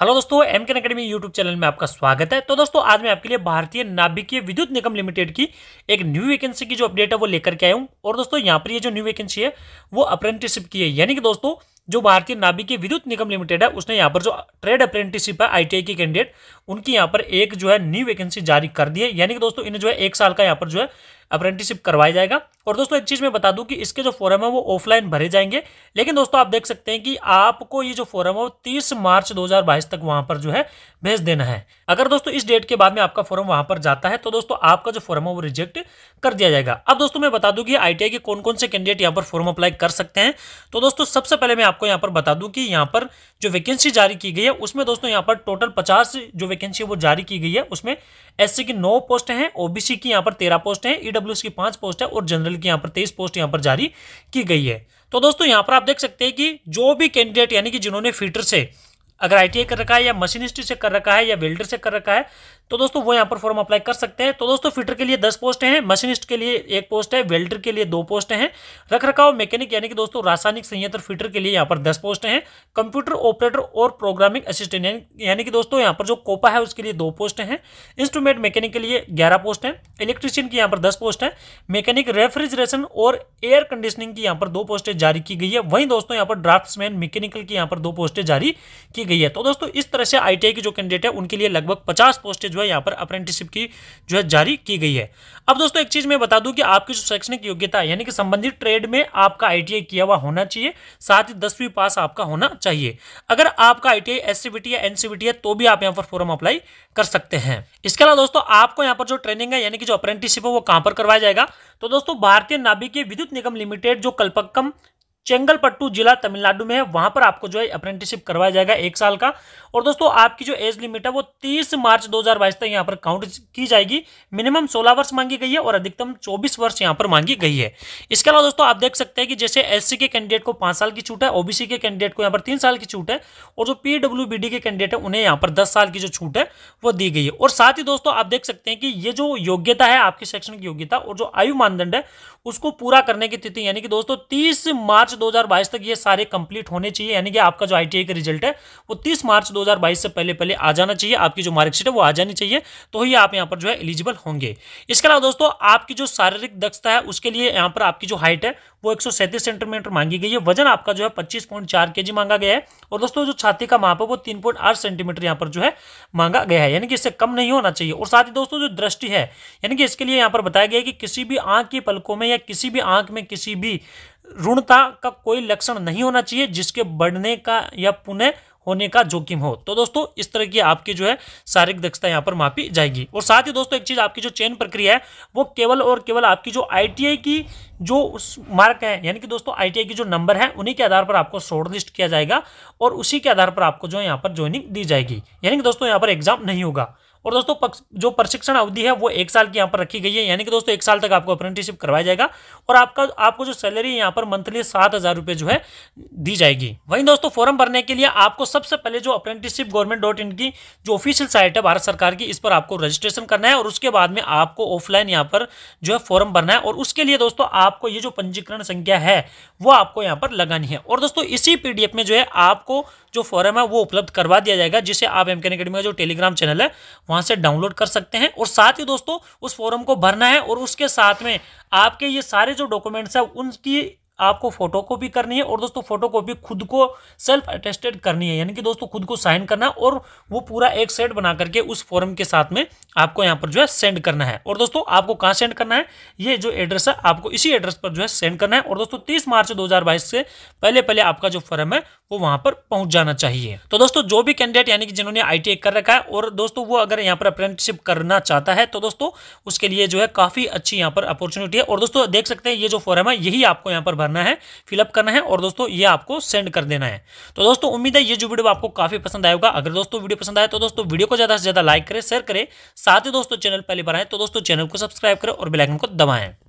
hello दोस्तों M के academy YouTube channel में आपका स्वागत है तो दोस्तों आज मैं आपके लिए भारतीय नाभिकीय विद्युत निगम लिमिटेड की एक न्यू वैकेंसी की जो अपडेट है वो लेकर के आया हूँ और दोस्तों यहाँ पर ये जो न्यू वैकेंसी है वो अप्रेंटिसिप की है यानी कि दोस्तों जो भारतीय नाभिकीय विद्युत निगम लिमिटेड है उसने यहाँ पर जो ट्रेड अप्रेंटिसिप है आई की कैंडिडेट उनकी यहाँ पर एक जो है न्यू वैकेंसी जारी कर दी है यानी कि दोस्तों इन्हें जो है एक साल का यहाँ पर जो है अप्रेंटिसशिप करवाया जाएगा और दोस्तों एक चीज़ मैं बता दूं कि इसके जो फॉरम है वो ऑफलाइन भरे जाएंगे लेकिन दोस्तों आप देख सकते हैं कि आपको ये जो फॉरम है वो तीस मार्च 2022 तक वहां पर जो है भेज देना है अगर दोस्तों इस डेट के बाद में आपका फॉर्म वहां पर जाता है तो दोस्तों आपका जो फॉर्म है वो रिजेक्ट कर दिया जाएगा अब दोस्तों मैं बता दूँ कि आई के कौन कौन से कैंडिडेट यहाँ पर फॉर्म अप्लाई कर सकते हैं तो दोस्तों सबसे पहले मैं आपको यहाँ पर बता दूँ कि यहाँ पर जो वैकेंसी जारी की गई है उसमें दोस्तों यहाँ पर टोटल पचास जो वैकेंसी वो जारी की गई है उसमें एस की नौ पोस्ट है ओबीसी की यहाँ पर तेरह पोस्ट है ई एस की पांच पोस्ट है और जनरल की यहाँ पर तेईस पोस्ट यहाँ पर जारी की गई है तो दोस्तों यहाँ पर आप देख सकते हैं कि जो भी कैंडिडेट यानी कि जिन्होंने फीटर से अगर आई कर रखा है या मशीनिस्ट से कर रखा है या वेल्डर से कर रखा है तो दोस्तों वो यहाँ पर फॉर्म अप्लाई कर सकते हैं तो दोस्तों फिटर के लिए दस पोस्ट हैं मशीनिस्ट के लिए एक पोस्ट है वेल्डर के लिए दो पोस्ट हैं रख रखाव मैकेनिक यानी कि दोस्तों रासायनिक संयंत्र फिटर के लिए यहाँ पर दस पोस्ट हैं कंप्यूटर ऑपरेटर और प्रोग्रामिंग असिस्टेंट यानी कि दोस्तों यहाँ पर जो कोपा है उसके लिए दो पोस्ट हैं इंस्ट्रूमेंट मैकेनिक के लिए ग्यारह पोस्ट हैं इलेक्ट्रिशियन की यहाँ पर दस पोस्ट है मैकेनिक रेफ्रिजरेशन और एयर कंडीशनिंग की यहाँ पर दो पोस्टें जारी की गई है वहीं दोस्तों यहाँ पर ड्राफ्टमैन मैकेनिकल की यहाँ पर दो पोस्टें जारी की गई गई है तो दोस्तों इस तरह से आई की जो कैंडिडेट है उनके लिए लगभग पचास पोस्टें जो है यहाँ पर अप्रेंटिसशिप की जो है जारी की गई है अब दोस्तों एक चीज मैं बता दूं कि आपकी जो शैक्षणिक योग्यता है यानी कि संबंधित ट्रेड में आपका आईटीआई किया हुआ होना चाहिए साथ ही दसवीं पास आपका होना चाहिए अगर आपका आईटीआई एससीबीटी या एनसीबीटी है तो भी आप यहाँ पर फॉर्म अप्लाई कर सकते हैं इसके अलावा दोस्तों आपको यहाँ पर जो ट्रेनिंग है यानी कि जो अप्रेंटिसशिप है वो कहाँ पर करवाया जाएगा तो दोस्तों भारतीय नाभिकीय विद्युत निगम लिमिटेड जो कल्पक्कम चेंगलपट्टू जिला तमिलनाडु में है वहां पर आपको जो है अप्रेंटिसशिप करवाया जाएगा एक साल का और दोस्तों आपकी जो एज लिमिट है वो 30 मार्च 2022 तक यहां पर काउंट की जाएगी मिनिमम 16 वर्ष मांगी गई है और अधिकतम 24 वर्ष यहां पर मांगी गई है इसके अलावा दोस्तों आप देख सकते हैं कि जैसे एस के कैंडिडेट को पांच साल की छूट है ओबीसी के कैंडिडेट को यहाँ पर तीन साल की छूट है और जो पीडब्ल्यू के कैंडिडेट है उन्हें यहाँ पर दस साल की जो छूट है वो दी गई है और साथ ही दोस्तों आप देख सकते हैं कि ये जो योग्यता है आपकी शैक्षणिक योग्यता और जो आयु मानदंड है उसको पूरा करने की तिथि यानी कि दोस्तों तीस मार्च मार्च 2022 तक ये सारे कंप्लीट होने चाहिए यानी कि आपका जो आई का रिजल्ट है वो 30 मार्च 2022 से पहले पहले आ जाना चाहिए आपकी जो मार्कशीट है वो आ जानी चाहिए तो ही आप यहाँ पर जो है एलिजिबल होंगे इसके अलावा दोस्तों आपकी जो शारीरिक दक्षता है उसके लिए यहाँ पर आपकी जो हाइट है वो एक सेंटीमीटर मांगी गई है वजन आपका जो है पच्चीस पॉइंट मांगा गया है और दोस्तों जो छाती का माप है वो तीन सेंटीमीटर यहाँ पर जो है मांगा गया है यानी कि इससे कम नहीं होना चाहिए और साथ ही दोस्तों जो दृष्टि है यानी कि इसके लिए यहाँ पर बताया गया है कि किसी भी आंख की पलकों में या किसी भी आंख में किसी भी ऋणता का कोई लक्षण नहीं होना चाहिए जिसके बढ़ने का या पुनः होने का जोखिम हो तो दोस्तों इस तरह की आपकी जो है शारीरिक दक्षता यहाँ पर मापी जाएगी और साथ ही दोस्तों एक चीज़ आपकी जो चयन प्रक्रिया है वो केवल और केवल आपकी जो आईटीआई की जो उस मार्क है यानी कि दोस्तों आईटीआई की जो नंबर है उन्हीं के आधार पर आपको शॉर्ट लिस्ट किया जाएगा और उसी के आधार पर आपको जो है यहाँ पर ज्वाइनिंग दी जाएगी यानी कि दोस्तों यहाँ पर एग्जाम नहीं होगा और दोस्तों जो प्रशिक्षण अवधि है वो एक साल की यहाँ पर रखी गई है यानी कि दोस्तों एक साल तक आपको अप्रेंटिसशिप करवाया जाएगा और आपका आपको जो सैलरी यहाँ पर मंथली सात हज़ार रुपये जो है दी जाएगी वहीं दोस्तों फॉर्म भरने के लिए आपको सबसे पहले जो अप्रेंटिसशिप गवर्नमेंट डॉट इन की जो ऑफिशियल साइट है भारत सरकार की इस पर आपको रजिस्ट्रेशन करना है और उसके बाद में आपको ऑफलाइन यहाँ पर जो है फॉर्म भरना है और उसके लिए दोस्तों आपको ये जो पंजीकरण संख्या है वो आपको यहाँ पर लगानी है और दोस्तों इसी पीडीएफ में जो है आपको जो फॉर्म है वो उपलब्ध करवा दिया जाएगा जिसे आप एम अकेडमी का जो टेलीग्राम चैनल है वहां से डाउनलोड कर सकते हैं और साथ ही दोस्तों उस फॉरम को भरना है और उसके साथ में आपके ये सारे जो डॉक्यूमेंट्स हैं उनकी आपको फोटो कॉपी करनी है और दोस्तों फोटो कॉपी खुद को सेल्फ अटेस्टेड करनी है यानी कि दोस्तों खुद को साइन करना और वो पूरा एक सेट बना करके उस फॉर्म के साथ में आपको यहाँ पर जो है सेंड करना है और दोस्तों आपको कहाँ सेंड करना है ये जो एड्रेस है आपको इसी एड्रेस पर जो है सेंड करना है और दोस्तों तीस मार्च दो से पहले पहले आपका जो फॉर्म है वो वहाँ पर पहुँच जाना चाहिए तो दोस्तों जो भी कैंडिडेट यानी कि जिन्होंने आई कर रखा है और दोस्तों वो अगर यहाँ पर अप्रेंटिसिप करना चाहता है तो दोस्तों उसके लिए जो है काफ़ी अच्छी यहाँ पर अपॉर्चुनिटी है और दोस्तों देख सकते हैं ये जो फॉर्म है यही आपको यहाँ पर भरना करना है फिलअप करना है और दोस्तों ये आपको सेंड कर देना है तो दोस्तों उम्मीद है ये जो वीडियो आपको काफ़ी पसंद आएगा अगर दोस्तों वीडियो पसंद आए तो दोस्तों वीडियो को ज़्यादा से ज़्यादा लाइक करें शेयर करें साथ ही दोस्तों चैनल पहली बार आए तो दोस्तों चैनल को सब्सक्राइब करें और बेलाइकन को दबाएं